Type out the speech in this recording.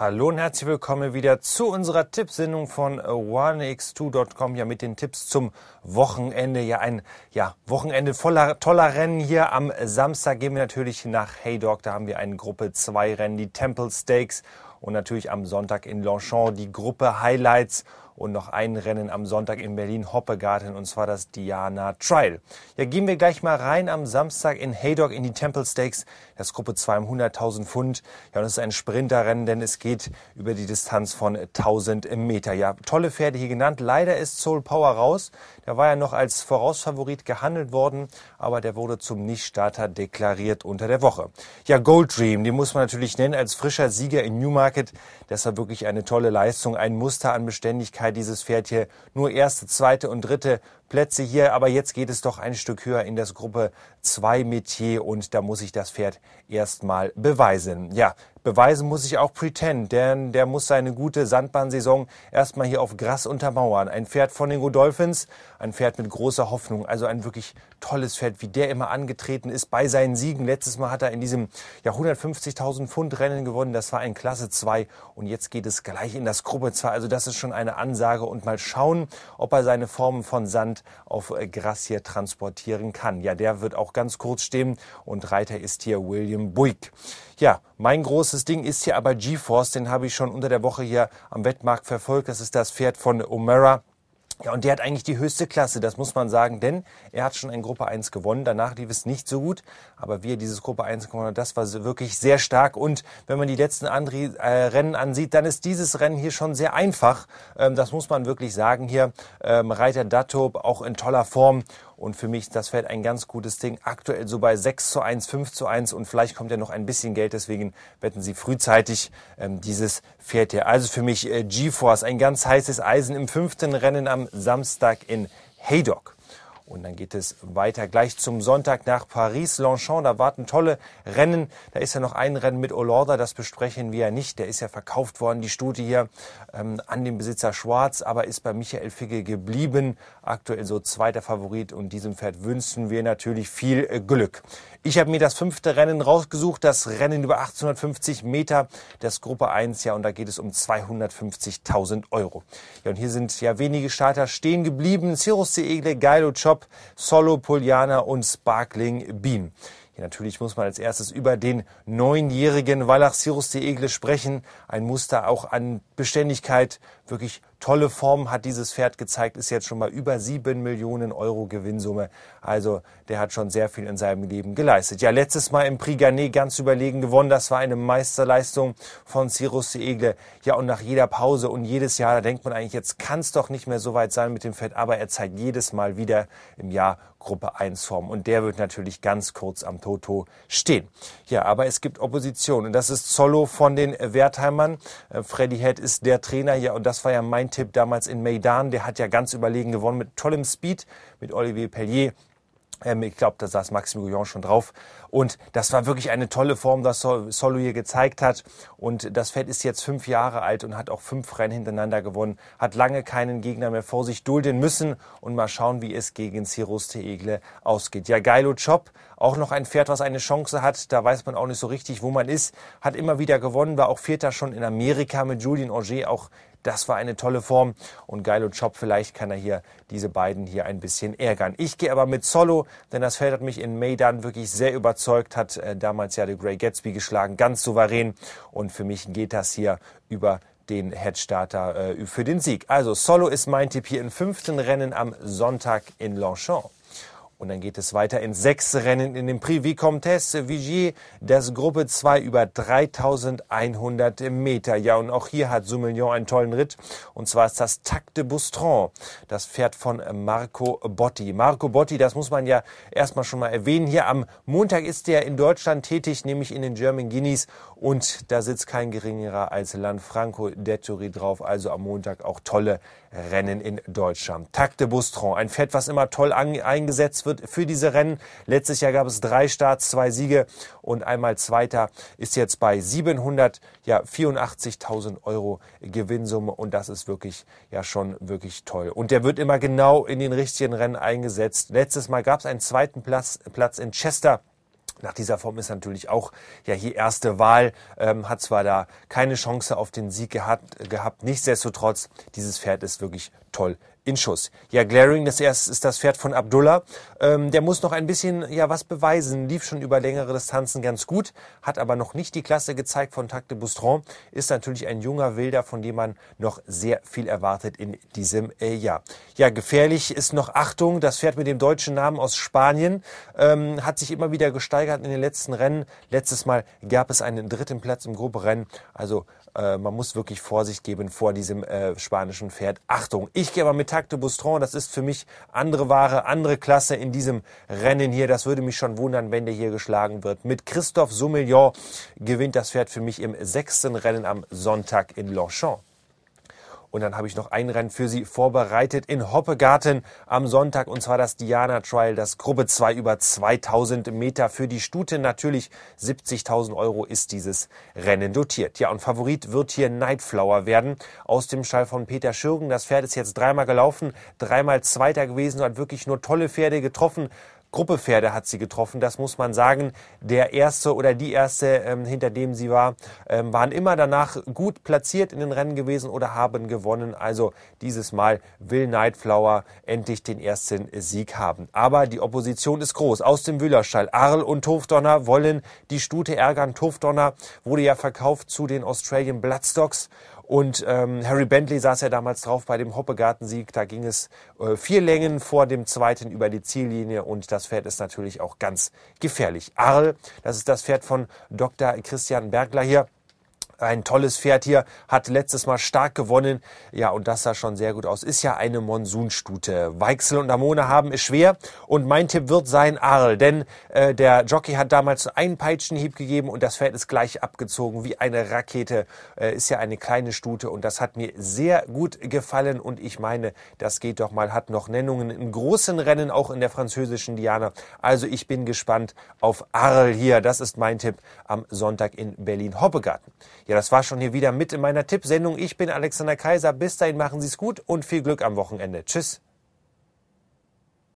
Hallo und herzlich willkommen wieder zu unserer Tippsendung von onex 2com ja mit den Tipps zum Wochenende. Ja, ein ja, Wochenende voller toller Rennen hier. Am Samstag gehen wir natürlich nach Haydock, da haben wir eine Gruppe 2 Rennen, die Temple Stakes und natürlich am Sonntag in Longchamp die Gruppe Highlights und noch ein Rennen am Sonntag in Berlin-Hoppegarten und zwar das Diana Trial. Ja, gehen wir gleich mal rein am Samstag in Haydock in die Temple Stakes, das Gruppe 2 um 100.000 Pfund. Ja, und es ist ein Sprinterrennen, denn es geht über die Distanz von 1000 Meter. Ja, tolle Pferde hier genannt. Leider ist Soul Power raus. Der war ja noch als Vorausfavorit gehandelt worden, aber der wurde zum Nichtstarter deklariert unter der Woche. Ja, Gold Dream, den muss man natürlich nennen als frischer Sieger in Newmarket. Das war wirklich eine tolle Leistung, ein Muster an Beständigkeit Vergangenheit dieses Pferd hier nur erste, zweite und dritte Plätze hier. Aber jetzt geht es doch ein Stück höher in das Gruppe 2-Metier und da muss ich das Pferd erstmal beweisen. Ja, beweisen muss ich auch Pretend, denn der muss seine gute Sandbahnsaison erstmal hier auf Gras untermauern. Ein Pferd von den Godolphins, ein Pferd mit großer Hoffnung, also ein wirklich tolles Pferd, wie der immer angetreten ist bei seinen Siegen. Letztes Mal hat er in diesem ja, 150.000 Pfund Rennen gewonnen, das war ein Klasse 2 und jetzt geht es gleich in das Gruppe 2, also das ist schon eine Ansage und mal schauen, ob er seine Formen von Sand auf äh, Gras hier transportieren kann. Ja, der wird auch ganz ganz kurz stehen und Reiter ist hier William Buick. Ja, mein großes Ding ist hier aber GeForce, den habe ich schon unter der Woche hier am Wettmarkt verfolgt. Das ist das Pferd von O'Mara. Ja, und der hat eigentlich die höchste Klasse, das muss man sagen, denn er hat schon in Gruppe 1 gewonnen. Danach lief es nicht so gut, aber wie er dieses Gruppe 1 gewonnen hat, das war wirklich sehr stark. Und wenn man die letzten Andri äh, Rennen ansieht, dann ist dieses Rennen hier schon sehr einfach. Ähm, das muss man wirklich sagen hier. Ähm, Reiter Dattob auch in toller Form und für mich das Feld ein ganz gutes Ding. Aktuell so bei 6 zu 1, 5 zu 1 und vielleicht kommt ja noch ein bisschen Geld. Deswegen wetten Sie frühzeitig ähm, dieses Pferd hier. Also für mich äh, GeForce, ein ganz heißes Eisen im fünften Rennen am Samstag in Haydock. Und dann geht es weiter gleich zum Sonntag nach Paris-Longchamp. Da warten tolle Rennen. Da ist ja noch ein Rennen mit Olorda, das besprechen wir ja nicht. Der ist ja verkauft worden, die Studie hier, ähm, an den Besitzer Schwarz, aber ist bei Michael Figge geblieben. Aktuell so zweiter Favorit und diesem Pferd wünschen wir natürlich viel äh, Glück. Ich habe mir das fünfte Rennen rausgesucht, das Rennen über 850 Meter, das Gruppe 1, ja, und da geht es um 250.000 Euro. Ja, und hier sind ja wenige Starter stehen geblieben. Cirrus Egle, Geilo Chop, Solo, Poliana und Sparkling Beam. Ja, natürlich muss man als erstes über den neunjährigen Wallach Cirrus de Egle sprechen. Ein Muster auch an Beständigkeit, wirklich tolle Form hat dieses Pferd gezeigt, ist jetzt schon mal über 7 Millionen Euro Gewinnsumme. Also der hat schon sehr viel in seinem Leben geleistet. Ja, letztes Mal im Prix Garnet ganz überlegen gewonnen. Das war eine Meisterleistung von Cyrus de Egle. Ja, und nach jeder Pause und jedes Jahr, da denkt man eigentlich, jetzt kann es doch nicht mehr so weit sein mit dem Pferd. Aber er zeigt jedes Mal wieder im Jahr Gruppe 1 Form. Und der wird natürlich ganz kurz am Toto stehen. Ja, aber es gibt Opposition. Und das ist Zollo von den Wertheimern. Äh, Freddy Head ist der Trainer hier. Und das war ja mein mein Tipp damals in Maidan. Der hat ja ganz überlegen gewonnen mit tollem Speed, mit Olivier Pellier. Ähm, ich glaube, da saß Maxime Gouillon schon drauf. Und das war wirklich eine tolle Form, was Solo hier gezeigt hat. Und das Pferd ist jetzt fünf Jahre alt und hat auch fünf Rennen hintereinander gewonnen. Hat lange keinen Gegner mehr vor sich dulden müssen. Und mal schauen, wie es gegen Cirrus Teegle ausgeht. Ja, Geilo Chop, auch noch ein Pferd, was eine Chance hat. Da weiß man auch nicht so richtig, wo man ist. Hat immer wieder gewonnen, war auch Vierter schon in Amerika mit Julien Auger, auch das war eine tolle Form und Geil und Chop, vielleicht kann er hier diese beiden hier ein bisschen ärgern. Ich gehe aber mit Solo, denn das Feld hat mich in Maidan wirklich sehr überzeugt, hat äh, damals ja The Grey Gatsby geschlagen, ganz souverän und für mich geht das hier über den Headstarter äh, für den Sieg. Also Solo ist mein Tipp hier im fünften Rennen am Sonntag in Longchamp. Und dann geht es weiter in sechs Rennen in dem Prix Vicomtesse Vigier, das Gruppe 2 über 3100 Meter. Ja, und auch hier hat Soumillon einen tollen Ritt. Und zwar ist das Takte de Boustron, das Pferd von Marco Botti. Marco Botti, das muss man ja erstmal schon mal erwähnen. Hier am Montag ist der in Deutschland tätig, nämlich in den German Guineas und da sitzt kein geringerer als Lanfranco Dettori drauf. Also am Montag auch tolle Rennen in Deutschland. Takte Bustron, ein Pferd, was immer toll eingesetzt wird für diese Rennen. Letztes Jahr gab es drei Starts, zwei Siege und einmal Zweiter ist jetzt bei 784.000 Euro Gewinnsumme und das ist wirklich ja schon wirklich toll. Und der wird immer genau in den richtigen Rennen eingesetzt. Letztes Mal gab es einen zweiten Platz, Platz in Chester nach dieser Form ist natürlich auch ja hier erste Wahl, ähm, hat zwar da keine Chance auf den Sieg gehabt, gehabt, nichtsdestotrotz, dieses Pferd ist wirklich toll in Schuss. Ja, Glaring, das erst ist das Pferd von Abdullah. Ähm, der muss noch ein bisschen ja was beweisen. Lief schon über längere Distanzen ganz gut, hat aber noch nicht die Klasse gezeigt von Takte Boustron. Ist natürlich ein junger Wilder, von dem man noch sehr viel erwartet in diesem äh, Jahr. Ja, gefährlich ist noch Achtung. Das Pferd mit dem deutschen Namen aus Spanien ähm, hat sich immer wieder gesteigert in den letzten Rennen. Letztes Mal gab es einen dritten Platz im Grupperennen. Also äh, man muss wirklich Vorsicht geben vor diesem äh, spanischen Pferd. Achtung, ich gehe aber mit Tacte Attaque Boustron, das ist für mich andere Ware, andere Klasse in diesem Rennen hier. Das würde mich schon wundern, wenn der hier geschlagen wird. Mit Christophe Soumillon gewinnt das Pferd für mich im sechsten Rennen am Sonntag in Longchamp. Und dann habe ich noch ein Rennen für Sie vorbereitet in Hoppegarten am Sonntag und zwar das Diana Trial, das Gruppe 2 über 2000 Meter für die Stute. Natürlich 70.000 Euro ist dieses Rennen dotiert. Ja, und Favorit wird hier Nightflower werden aus dem Stall von Peter Schürgen. Das Pferd ist jetzt dreimal gelaufen, dreimal Zweiter gewesen und hat wirklich nur tolle Pferde getroffen. Gruppe Pferde hat sie getroffen. Das muss man sagen. Der erste oder die erste, ähm, hinter dem sie war, ähm, waren immer danach gut platziert in den Rennen gewesen oder haben gewonnen. Also dieses Mal will Nightflower endlich den ersten Sieg haben. Aber die Opposition ist groß. Aus dem Wühlerstall. Arl und Turfdonner wollen die Stute ärgern. Turfdonner wurde ja verkauft zu den Australian Bloodstocks und ähm, Harry Bentley saß ja damals drauf bei dem Hoppegartensieg. Da ging es äh, vier Längen vor dem zweiten über die Ziellinie und das Pferd ist natürlich auch ganz gefährlich. Arl, das ist das Pferd von Dr. Christian Bergler hier. Ein tolles Pferd hier, hat letztes Mal stark gewonnen. Ja, und das sah schon sehr gut aus. Ist ja eine Monsunstute. Weichsel und Amone haben es schwer. Und mein Tipp wird sein Arl, denn äh, der Jockey hat damals einen Peitschenhieb gegeben und das Pferd ist gleich abgezogen wie eine Rakete. Äh, ist ja eine kleine Stute und das hat mir sehr gut gefallen. Und ich meine, das geht doch mal, hat noch Nennungen in großen Rennen, auch in der französischen Diana. Also ich bin gespannt auf Arl hier. Das ist mein Tipp am Sonntag in Berlin-Hoppegarten. Ja, das war schon hier wieder mit in meiner Tippsendung. Ich bin Alexander Kaiser. Bis dahin machen Sie es gut und viel Glück am Wochenende. Tschüss.